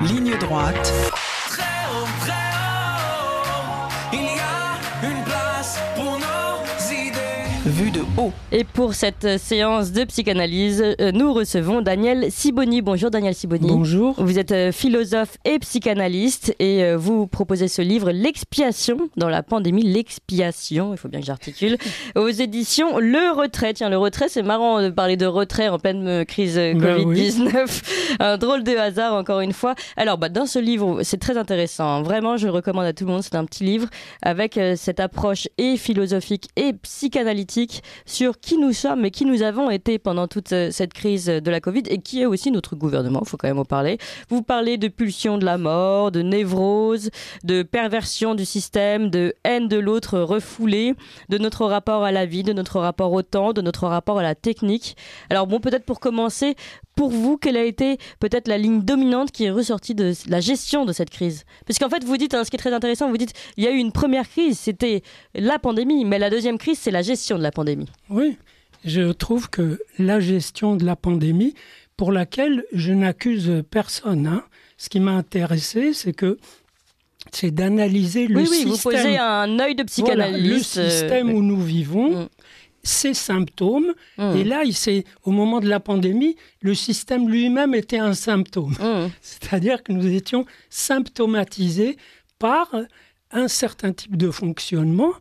Ligne droite. Très, très vue de haut. Et pour cette euh, séance de psychanalyse, euh, nous recevons Daniel Siboni. Bonjour Daniel Siboni. Bonjour. Vous êtes euh, philosophe et psychanalyste et vous proposez ce livre L'expiation dans la pandémie, l'expiation, il faut bien que j'articule, aux éditions Le Retrait. Tiens, le retrait, c'est marrant de parler de retrait en pleine crise bah Covid-19. Un drôle de hasard encore une fois. Alors bah, dans ce livre, c'est très intéressant. Vraiment, je le recommande à tout le monde. C'est un petit livre avec cette approche et philosophique et psychanalytique sur qui nous sommes et qui nous avons été pendant toute euh, cette crise de la Covid et qui est aussi notre gouvernement, il faut quand même en parler. Vous parlez de pulsion de la mort, de névrose, de perversion du système, de haine de l'autre refoulée, de notre rapport à la vie, de notre rapport au temps, de notre rapport à la technique. Alors bon, peut-être pour commencer, pour vous, quelle a été peut-être la ligne dominante qui est ressortie de la gestion de cette crise Parce qu'en fait, vous dites, hein, ce qui est très intéressant, vous dites, il y a eu une première crise, c'était la pandémie, mais la deuxième crise, c'est la gestion de la pandémie. Oui, je trouve que la gestion de la pandémie, pour laquelle je n'accuse personne, hein, ce qui m'a intéressé, c'est que c'est d'analyser le oui, système. Oui, vous posez un œil de psychanalyste. Euh, système où nous vivons. Mm ses symptômes. Hmm. Et là, il au moment de la pandémie, le système lui-même était un symptôme. Hmm. C'est-à-dire que nous étions symptomatisés par un certain type de fonctionnement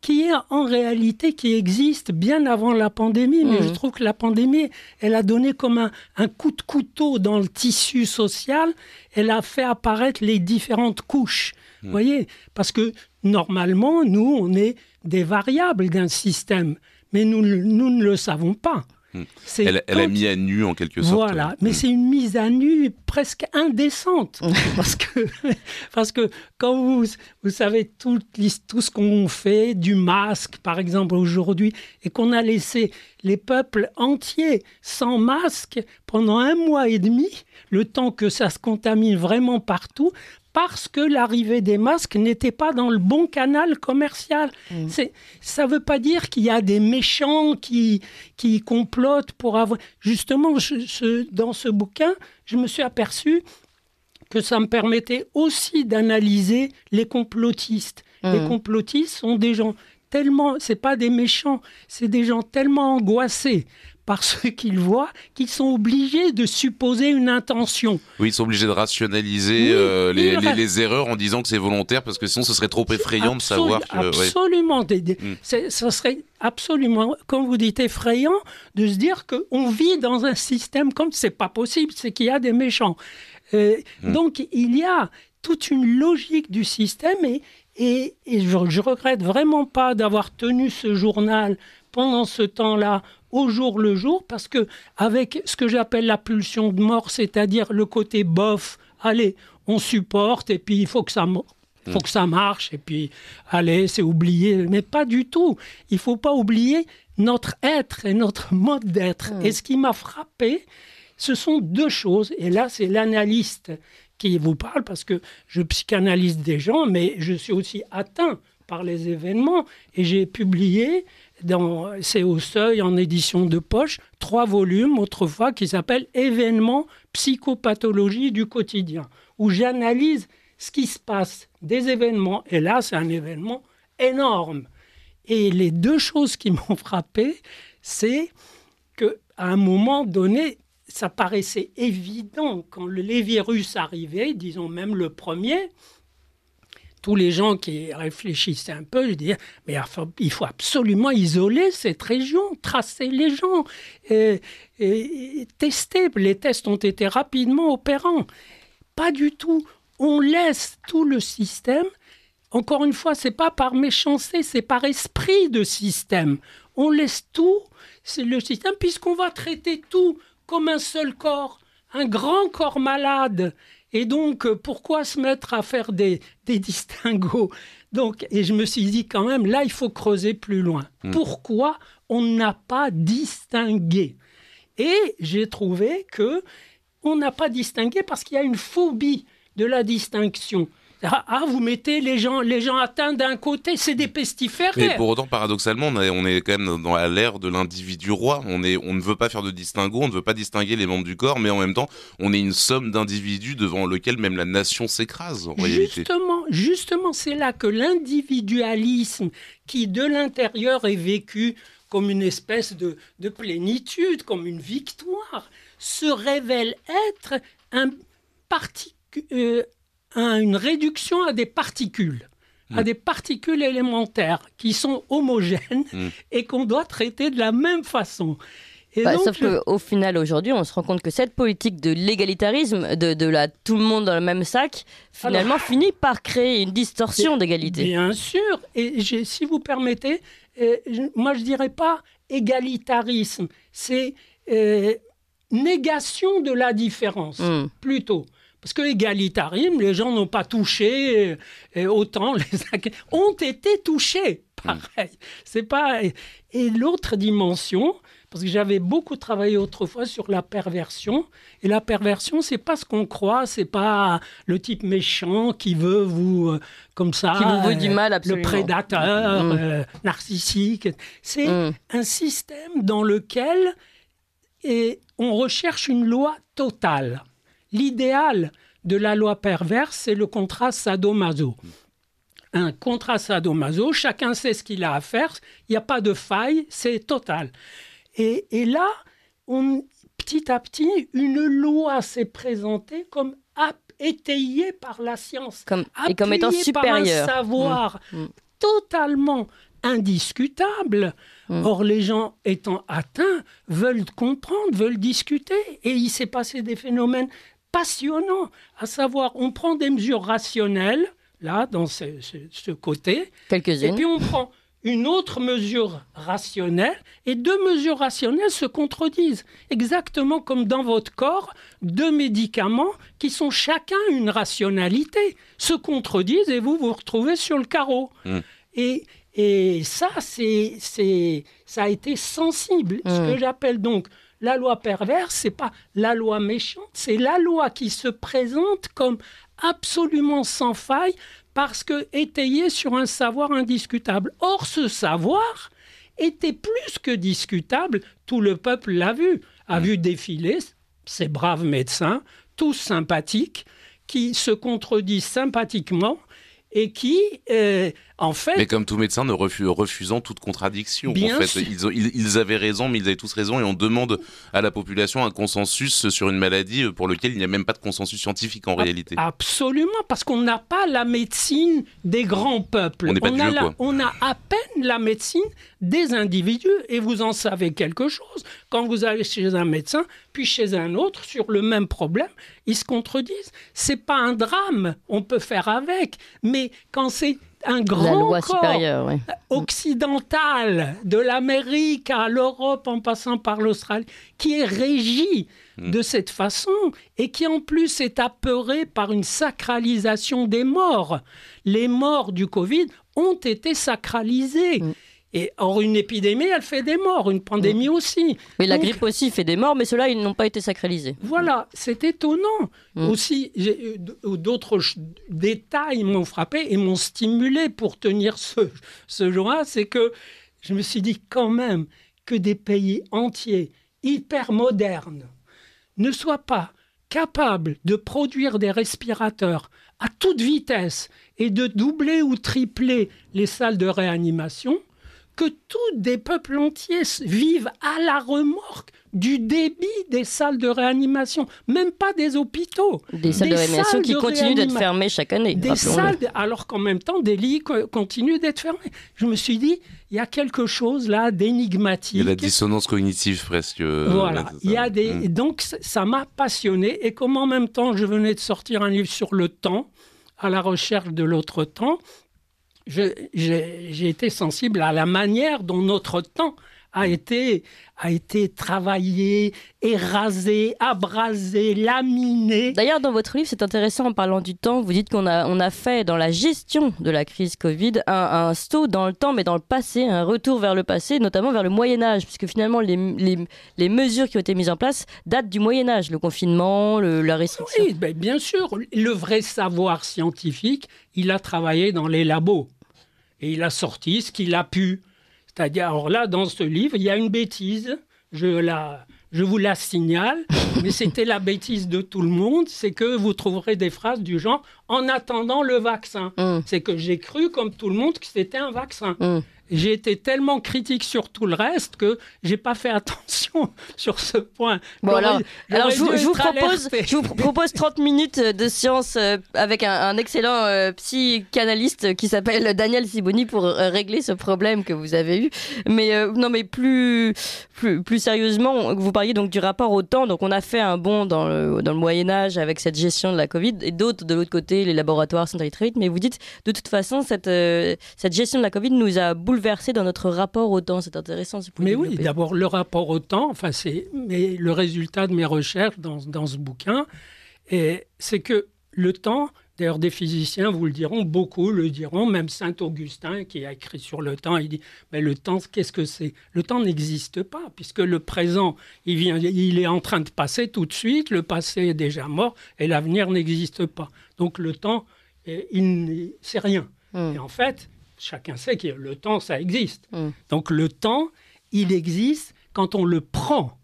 qui est en réalité, qui existe bien avant la pandémie, mais hmm. je trouve que la pandémie, elle a donné comme un, un, coup de couteau dans le tissu social, elle a fait apparaître les différentes couches, vous voyez, parce que normalement, nous, on est des variables d'un système mais nous, ne le savons pas. Hmm. Elle, est mise à nu en quelque sorte. Voilà, hmm. mais c'est une mise à nu presque indécente. parce, que, parce que quand vous, vous savez tout, tout ce qu'on fait, du masque par exemple aujourd'hui, et qu'on a laissé les peuples entiers sans masque pendant un mois et demi, le temps que ça se contamine vraiment partout, parce que l'arrivée des masques n'était pas dans le bon canal commercial. Mm. Ça ne veut pas dire qu'il y a des méchants qui, qui complotent pour avoir... Justement, dans ce bouquin, je me suis aperçu que ça me permettait aussi d'analyser les complotistes. Mm. Les complotistes sont des gens tellement, c'est pas des méchants, c'est des gens tellement angoissés par ce qu'ils voient qu'ils sont obligés de supposer une intention. Oui, ils sont obligés de rationaliser euh, les, erreurs en disant que c'est volontaire parce que sinon ce serait trop effrayant de savoir Absolument. Mm. Ce serait absolument, comme vous dites, effrayant de se dire qu'on vit dans un système comme c'est pas possible, c'est qu'il y a des méchants. Euh, mm. Donc il y a toute une logique du système et, et, je, je regrette vraiment pas d'avoir tenu ce journal pendant ce temps-là au jour le jour, parce que avec ce que j'appelle la pulsion de mort, c'est-à-dire le côté bof, allez, on supporte et puis il faut que ça faut que ça marche et puis allez, c'est oublié. Mais pas du tout. Il faut pas oublier notre être et notre mode d'être. Mm. Et ce qui m'a frappé, ce sont deux choses. Et là, c'est l'analyste qui vous parle parce que je psychanalyse des gens, mais je suis aussi atteint par les événements et j'ai publié c'est au seuil en édition de poche, trois volumes autrefois qui s'appellent Événements psychopathologie du quotidien, où j'analyse ce qui se passe, des événements, et là c'est un événement énorme. Et les deux choses qui m'ont frappé, c'est qu'à un moment donné, ça paraissait évident quand les virus arrivaient, disons même le premier, tous les gens qui réfléchissaient un peu, je disais, mais il faut absolument isoler cette région, tracer les gens, euh, euh, tester. Les tests ont été rapidement opérants. Pas du tout. On laisse tout le système. Encore une fois, c'est pas par méchanceté, c'est par esprit de système. On laisse tout, le système, puisqu'on va traiter tout comme un seul corps, un grand corps malade et donc, euh, pourquoi se mettre à faire des, des distinguos donc, Et je me suis dit quand même, là, il faut creuser plus loin. Hmm. Pourquoi on n'a pas distingué Et j'ai trouvé que on n'a pas distingué parce qu'il y a une phobie de la distinction. Ah, ah, vous mettez les gens, les gens atteints d'un côté, c'est des pestifères. Mais pour autant, paradoxalement, on, est quand même dans l'ère de l'individu roi. On, ne veut pas faire de distinguo, on ne veut pas distinguer les membres du corps, mais en même temps, on est une somme d'individus devant lequel même la nation s'écrase, Justement, justement c'est là que l'individualisme, qui de l'intérieur est vécu comme une espèce de, plénitude, comme une victoire, se révèle être un particulier euh, à une réduction à des particules, à mm. des particules élémentaires qui sont homogènes mm. et qu'on doit traiter de la même façon. Bah, sauf qu'au final, aujourd'hui, on se rend compte que cette politique de l'égalitarisme, de, de la tout le monde dans le même sac, finalement finit par créer une distorsion d'égalité. Bien sûr, et si vous permettez, moi euh, je, moi je dirais pas égalitarisme, c'est euh, négation de la différence, mm. plutôt. Parce que l'égalitarisme, les gens n'ont pas touché euh, et autant les ont été touchés. Pareil, c'est pas et l'autre dimension parce que j'avais beaucoup travaillé autrefois sur la perversion et la perversion c'est pas ce qu'on croit, c'est pas le type méchant qui veut vous euh, comme ça qui vous veut du euh, mal absolument. le prédateur mm. narcissique, c'est mm. un système dans lequel et on recherche une loi totale. L'idéal de la loi perverse, c'est le contrat sadomaso. Un contrat sadomaso, chacun sait ce qu'il a à faire, il n'y a pas de faille, c'est total. Et, là, on, petit à petit, une loi s'est présentée comme étayée par la science, comme, comme étant supérieure. Par un savoir mm, mm. totalement indiscutable. Mm. Or, les gens étant atteints veulent comprendre, veulent discuter, et il s'est passé des phénomènes passionnant, à savoir on prend des mesures rationnelles, là, dans ce, ce, côté, et puis on prend une autre mesure rationnelle, et deux mesures rationnelles se contredisent, exactement comme dans votre corps, deux médicaments qui sont chacun une rationalité, se contredisent et vous vous retrouvez sur le carreau. Hmm. Et, ça, c'est, ça a été sensible, ce hmm. que j'appelle donc la loi perverse, c'est pas la loi méchante, c'est la loi qui se présente comme absolument sans faille parce que étayée sur un savoir indiscutable. Or, ce savoir était plus que discutable. Tout le peuple l'a vu, a vu défiler ces braves médecins, tous sympathiques, qui se contredisent sympathiquement et qui euh, fait, mais comme tout médecin, ne refusant toute contradiction. fait, ils, avaient raison, mais ils avaient tous raison, et on demande à la population un consensus sur une maladie euh, pour lequel il n'y a même pas de consensus scientifique en réalité. Absolument, parce qu'on n'a pas la médecine des grands peuples. On, a on a à peine la médecine des individus, et vous en savez quelque chose. Quand vous allez chez un médecin, puis chez un autre sur le même problème, ils se contredisent. C'est pas un drame, on peut faire avec. Mais quand c'est un grand corps occidental, de l'Amérique à l'Europe en passant par l'Australie, qui est régi hmm. de cette façon et qui en plus est apeuré par une sacralisation des morts. Les morts du Covid ont été sacralisés. Hmm or, une épidémie, elle fait des morts, une pandémie mm. aussi. Mais la grippe aussi fait des morts, mais cela ils n'ont pas été sacralisés. Voilà, c'est étonnant. Mm. Aussi, euh, euh, d'autres détails m'ont frappé et m'ont stimulé pour tenir ce, ce jour-là. C'est que je me suis dit quand même que des pays entiers, hyper modernes, ne soient pas capables de produire des respirateurs à toute vitesse et de doubler ou tripler les salles de réanimation que tous des peuples entiers vivent à la remorque du débit des salles de réanimation, même pas des hôpitaux. Des salles de réanimation qui continuent d'être fermées chaque année. Des salles, alors qu'en même temps, des lits continuent d'être fermés. Je me suis dit, il y a quelque chose là d'énigmatique. Il y a la dissonance cognitive presque. Euh, voilà. il y a des... Mm. Donc ça m'a passionné. Et comme en même temps, je venais de sortir un livre sur le temps, à la recherche de l'autre temps, j'ai été sensible à la manière dont notre temps a mm. été, a été travaillé, érasé, abrasé, laminé. D'ailleurs, dans votre livre, c'est intéressant, en parlant du temps, vous dites qu'on a, on a fait dans la gestion de la crise Covid un, un, saut dans le temps, mais dans le passé, un retour vers le passé, notamment vers le Moyen Âge, puisque finalement, les, les, mesures qui ont été mises en place datent du Moyen Âge, le confinement, la restriction. Oui, ben, bien sûr, le vrai savoir scientifique, il a travaillé dans les labos. Et il a sorti ce qu'il a pu. C'est-à-dire, alors là, dans ce livre, il y a une bêtise. Je, la, je vous la signale, mais c'était la bêtise de tout le monde, c'est que vous trouverez des phrases du genre en attendant le vaccin. Mm. C'est que j'ai cru, comme tout le monde, que c'était un vaccin. Mm j'ai été tellement critique sur tout le reste que j'ai pas fait attention sur ce point. Bon, alors, je, vous, propose, je, vous, propose, 30 minutes de science euh, avec un, excellent euh, psychanalyste qui s'appelle Daniel Siboni pour euh, régler ce problème que vous avez eu. Mais non, mais plus, plus, plus, sérieusement, vous parliez donc du rapport au temps. Donc on a fait un bond dans le, dans le Moyen Âge avec cette gestion de la Covid et d'autres de l'autre côté, les laboratoires allés très vite. Mais vous dites de toute façon cette cette gestion de la Covid nous a bouleversé versé dans notre rapport au temps. C'est intéressant Mais oui, d'abord le rapport au temps, enfin, c'est le résultat de mes recherches dans, dans ce bouquin, c'est que le temps, D'ailleurs, des physiciens vous le diront, beaucoup le diront, même Saint Augustin qui a écrit sur le temps, il dit Mais le temps, qu'est-ce que c'est Le temps n'existe pas, puisque le présent, il, vient, il est en train de passer tout de suite, le passé est déjà mort et l'avenir n'existe pas. Donc le temps, eh, il, c'est rien. Hmm. Et en fait, chacun sait que le temps, ça existe. Mm. Donc le temps, il existe quand on le prend.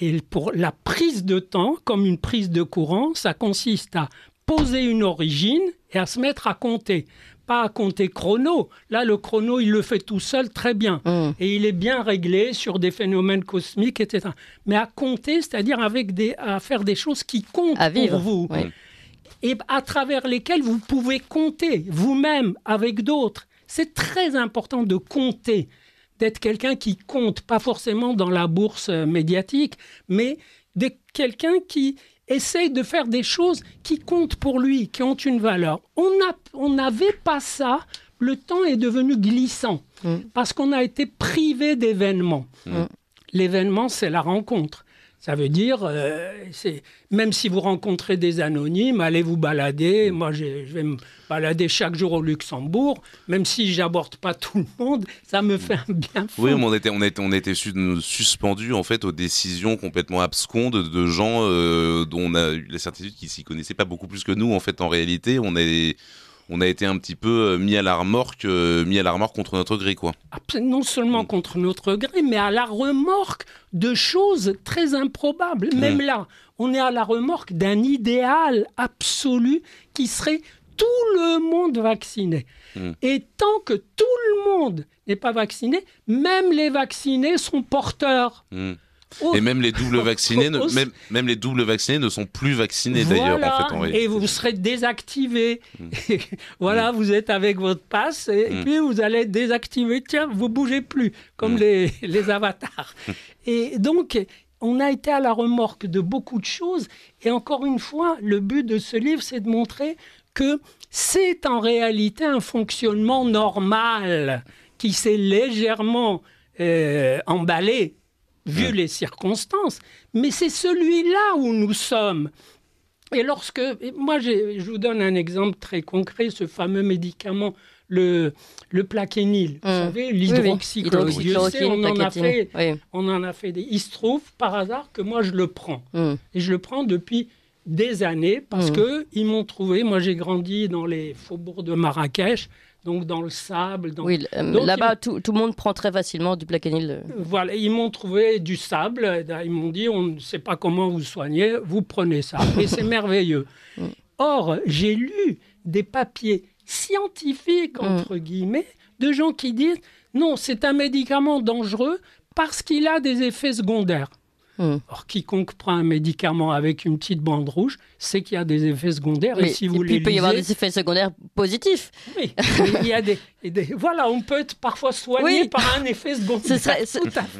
Et pour la prise de temps, comme une prise de courant, ça consiste à poser une origine et à se mettre à compter. Pas à compter chrono. Là, le chrono, il le fait tout seul très bien. Mm. Et il est bien réglé sur des phénomènes cosmiques, etc. Mais à compter, c'est-à-dire avec des, à faire des choses qui comptent pour vous. et à travers lesquelles vous pouvez compter vous-même avec d'autres c'est très important de compter, d'être quelqu'un qui compte, pas forcément dans la bourse euh, médiatique, mais quelqu'un qui essaye de faire des choses qui comptent pour lui, qui ont une valeur. On n'avait pas ça. Le temps est devenu glissant mm. parce qu'on a été privé d'événements. Mm. L'événement, c'est la rencontre. Ça veut dire, euh, même si vous rencontrez des anonymes, allez vous balader. Moi, je vais me balader chaque jour au Luxembourg. Même si j'aborde pas tout le monde, ça me fait un bien fou. Oui, on était, on était, on était suspendu en fait aux décisions complètement abscondes de gens euh, dont on a eu la certitude qu'ils s'y connaissaient pas beaucoup plus que nous. En fait, en réalité, on est on a été un petit peu euh, mis à la remorque, euh, mis à contre notre gré, quoi. Non seulement mm. contre notre gré, mais à la remorque de choses très improbables. Mm. Même là, on est à la remorque d'un idéal absolu qui serait tout le monde vacciné. Mm. Et tant que tout le monde n'est pas vacciné, même les vaccinés sont porteurs. Et même les doubles vaccinés, ne, même, les doubles vaccinés ne sont plus vaccinés d'ailleurs. En fait, et vous serez désactivé. Mm. voilà, mm. vous êtes avec votre passe et, mm. puis vous allez désactiver. Tiens, vous bougez plus comme les, les avatars. et donc, on a été à la remorque de beaucoup de choses. Et encore une fois, le but de ce livre, c'est de montrer que c'est en réalité un fonctionnement normal qui s'est légèrement euh, emballé vu les circonstances, mais c'est celui-là où nous sommes. Et lorsque, moi je vous donne un exemple très concret, ce fameux médicament, le, le plaquenil, vous hum. savez, l'hydroxychloroquine, on, en a fait, on en a fait des... Il se trouve par hasard que moi je le prends. Hum. Et je le prends depuis des années parce hum. que ils m'ont trouvé, moi j'ai grandi dans les faubourgs de Marrakech, donc dans le sable. Oui, euh, là-bas, tout, le monde prend très facilement du plaquenil. Euh. Voilà, ils m'ont trouvé du sable. Euh, ils m'ont dit, on ne sait pas comment vous soignez, vous prenez ça. Et c'est merveilleux. Mm. Or, j'ai lu des papiers scientifiques, mm. entre guillemets, de gens qui disent, non, c'est un médicament dangereux parce qu'il a des effets secondaires. Hmm. Or, quiconque prend un médicament avec une petite bande rouge c'est qu'il y a des effets secondaires. et si vous puis, il peut y avoir des effets secondaires positifs. Oui, il y a des, Voilà, on peut être parfois soigné par un effet secondaire.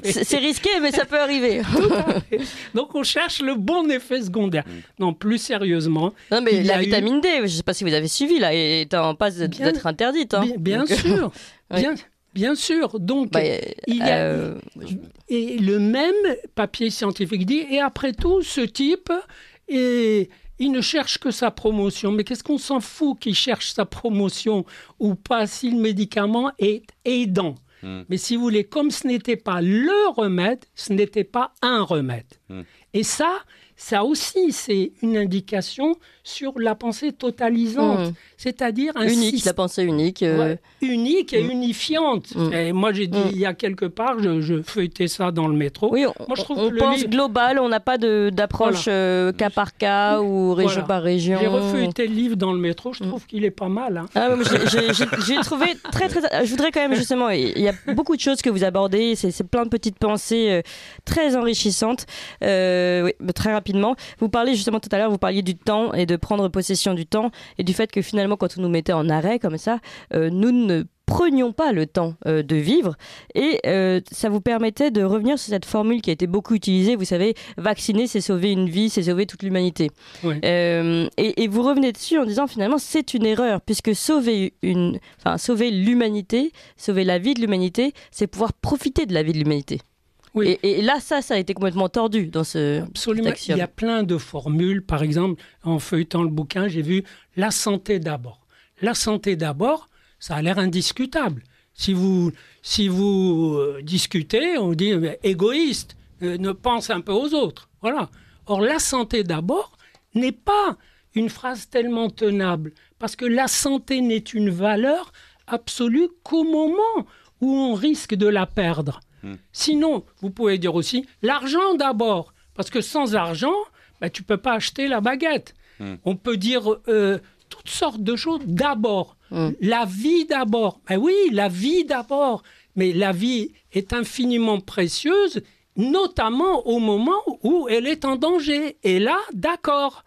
C'est risqué, mais ça peut arriver. Donc, on cherche le bon effet secondaire. Non, plus sérieusement. mais la vitamine D, je ne sais pas si vous avez suivi, là, est en passe d'être interdite. Hein. Bien, sûr. Bien sûr, donc bah, il y a euh, et le même papier scientifique dit et après tout ce type il ne cherche que sa promotion. Mais qu'est-ce qu'on s'en fout qu'il cherche sa promotion ou pas si le médicament est aidant. Hmm. Mais si vous voulez, comme ce n'était pas le remède, ce n'était pas un remède. Hmm. Et ça, ça aussi, c'est une indication sur la pensée totalisante, hmm. c'est-à-dire un unique, la pensée unique, euh, unique et hmm. unifiante. Et moi, j'ai dit il y a quelque part, je, feuilletais ça dans le métro. Oui, on, moi, je trouve pense global, on n'a pas d'approche euh, cas par cas ou région par région. J'ai refeuilleté le livre dans le métro, je trouve qu'il est pas mal. Hein. Ah, j'ai trouvé très très. Ah, je voudrais quand même justement, il y a beaucoup de choses que vous abordez, c'est plein de petites pensées euh, très enrichissantes. Euh, oui, bah, très rapidement, vous parlez justement tout à l'heure, vous parliez du temps et de prendre possession du temps et du fait que finalement, quand on nous mettait en arrêt comme ça, euh, nous ne prenions pas le temps euh, de vivre. Et ça vous permettait de revenir sur cette formule qui a été beaucoup utilisée. Vous savez, vacciner, c'est sauver une vie, c'est sauver toute l'humanité. et, et, vous revenez dessus en disant finalement, c'est une erreur, puisque sauver, une, enfin, sauver l'humanité, sauver la vie de l'humanité, c'est pouvoir profiter de la vie de l'humanité. Et, là, ça, ça a été complètement tordu dans ce. Absolument. Il y a plein de formules. Par exemple, en feuilletant le bouquin, j'ai vu la santé d'abord. La santé d'abord, ça a l'air indiscutable. Si vous, si vous euh, discutez, on dit euh, égoïste, euh, ne pense un peu aux autres. Voilà. Or, la santé d'abord n'est pas une phrase tellement tenable, parce que la santé n'est une valeur absolue qu'au moment où on risque de la perdre. Hmm. Sinon, vous pouvez dire aussi l'argent d'abord, parce que sans argent, tu bah, tu peux pas acheter la baguette. Hmm. On peut dire euh, toutes sortes de choses d'abord. Hmm. La vie d'abord. mais bah oui, la vie d'abord. Mais la vie est infiniment précieuse, notamment au moment où elle est en danger. Et là, d'accord.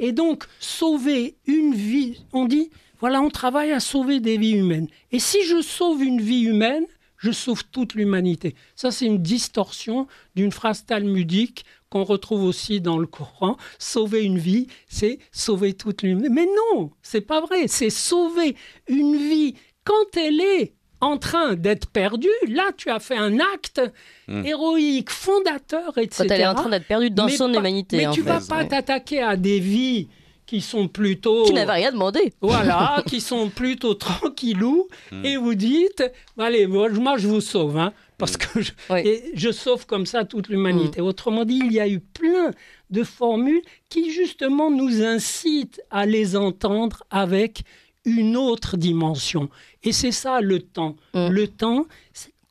Et donc, sauver une vie, on dit, voilà, on travaille à sauver des vies humaines. Et si je sauve une vie humaine, je sauve toute l'humanité. Ça, c'est une distorsion d'une phrase talmudique qu'on retrouve aussi dans le Coran. Sauver une vie, c'est sauver toute l'humanité. Mais non, c'est pas vrai. C'est sauver une vie quand elle est en train d'être perdue. Là, tu as fait un acte hmm. héroïque, fondateur, etc. Quand elle est en train d'être perdue dans son humanité. Mais tu vas pas t'attaquer à des vies qui sont plutôt... Qui n'avaient rien demandé. Voilà, qui sont plutôt tranquillous, hmm. et vous dites, allez, moi je vous sauve, hein, parce hmm. que je, sauve comme ça toute l'humanité. Hmm. Autrement dit, il y a eu plein de formules qui justement nous incitent à les entendre avec une autre dimension. Et c'est ça le temps. Le temps,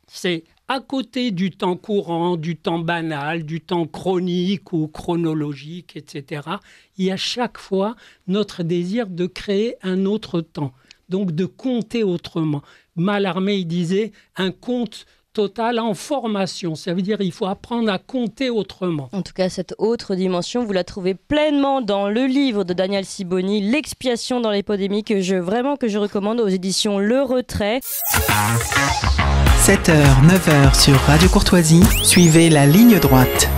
c'est à côté du temps courant, du temps banal, du temps chronique ou chronologique, etc., il y a chaque fois notre désir de créer un autre temps, donc de compter autrement. Malarmé, il disait un compte total en formation. Ça veut dire il faut apprendre à compter autrement. En tout cas, cette autre dimension, vous la trouvez pleinement dans le livre de Daniel Siboni, L'expiation dans l'épidémie, que je vraiment que je recommande aux éditions Le Retrait. 7h, 9h sur Radio Courtoisie, suivez la ligne droite.